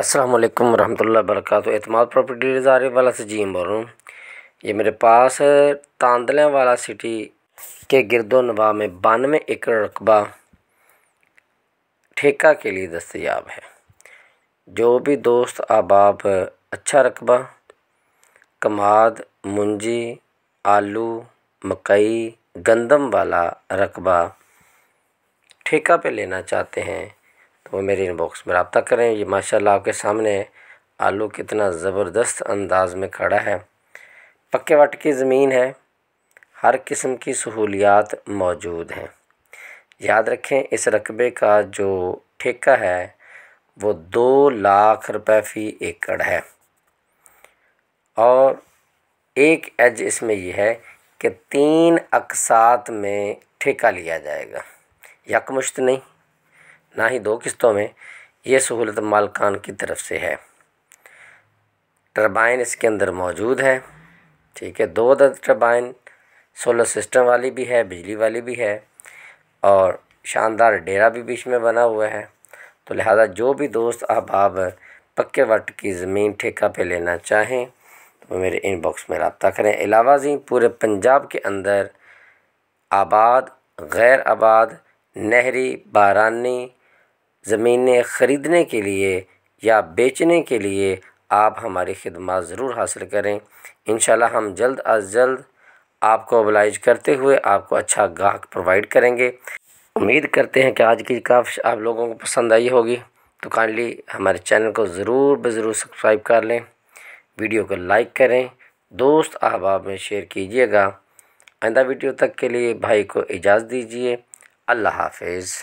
अस्सलाम वालेकुम रहमतुल्लाहि वबरकातुहू एतमाद प्रॉपर्टी डीलर्स वाला से जी बोल रहा हूँ ये मेरे पास तांदले वाला सिटी के गिरदो नवा में बानवे एकड़ रकबा ठेका के लिए दस्तयाब है जो भी दोस्त आबाब अच्छा रकबा कमाद मुंजी आलू मकई गंदम वाला रकबा ठेका पे लेना चाहते हैं तो मेरे इनबॉक्स में रबता करें ये माशाल्लाह आपके सामने आलू कितना ज़बरदस्त अंदाज में खड़ा है पक्के वट की ज़मीन है हर किस्म की सहूलियात मौजूद हैं याद रखें इस रकबे का जो ठेका है वो दो लाख रुपए फ़ी एकड़ है और एक एज इसमें यह है कि तीन अकसात में ठेका लिया जाएगा यकमुश्त नहीं ना ही दो किस्तों में ये सहूलत मालकान की तरफ से है टरबाइन इसके अंदर मौजूद है ठीक है दो दर्द टरबाइन सोलर सिस्टम वाली भी है बिजली वाली भी है और शानदार डेरा भी बीच में बना हुआ है तो लिहाजा जो भी दोस्त आप आप पक्के वट की ज़मीन ठेका पे लेना चाहें तो मेरे इनबॉक्स में रबता करें अलावा जी पूरे पंजाब के अंदर आबाद गैर आबाद नहरी बारानी ज़मीनें ख़रीदने के लिए या बेचने के लिए आप हमारी ख़िदमत ज़रूर हासिल करें इंशाल्लाह हम जल्द अज़ जल्द आपको अबलाइज करते हुए आपको अच्छा गाहक प्रोवाइड करेंगे उम्मीद करते हैं कि आज की काफ़ आप लोगों को पसंद आई होगी तो काइंडली हमारे चैनल को ज़रूर ब ज़रूर सब्सक्राइब कर लें वीडियो को लाइक करें दोस्त अहबाब में शेयर कीजिएगा आइंदा वीडियो तक के लिए भाई को इजाज़त दीजिए अल्लाह हाफिज़